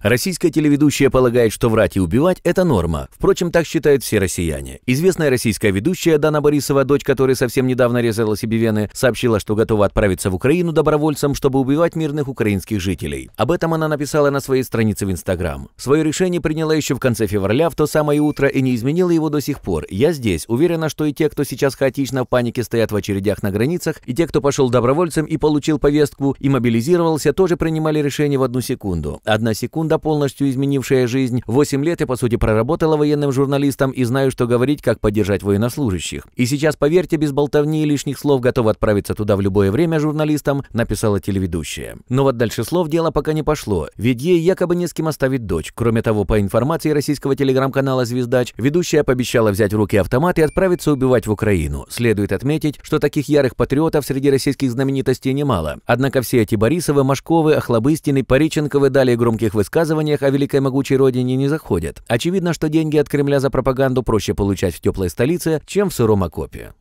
Российская телеведущая полагает, что врать и убивать – это норма. Впрочем, так считают все россияне. Известная российская ведущая Дана Борисова, дочь которой совсем недавно резала себе вены, сообщила, что готова отправиться в Украину добровольцем, чтобы убивать мирных украинских жителей. Об этом она написала на своей странице в Инстаграм. Свое решение приняла еще в конце февраля, в то самое утро, и не изменила его до сих пор. Я здесь. Уверена, что и те, кто сейчас хаотично в панике стоят в очередях на границах, и те, кто пошел добровольцем и получил повестку, и мобилизировался, тоже принимали решение в одну секунду. Одна секунда Аманда, полностью изменившая жизнь. Восемь лет я, по сути, проработала военным журналистом и знаю, что говорить, как поддержать военнослужащих. И сейчас, поверьте, без болтовни и лишних слов готова отправиться туда в любое время журналистом, написала телеведущая. Но вот дальше слов дело пока не пошло, ведь ей якобы не с кем оставить дочь. Кроме того, по информации российского телеграм-канала «Звездач», ведущая пообещала взять в руки автомат и отправиться убивать в Украину. Следует отметить, что таких ярых патриотов среди российских знаменитостей немало. Однако все эти Борисовы, Машковы, Охлобыстины, Париченковы дали громких высказываний высказываниях о великой могучей родине не заходят. Очевидно, что деньги от Кремля за пропаганду проще получать в теплой столице, чем в сыром окопе.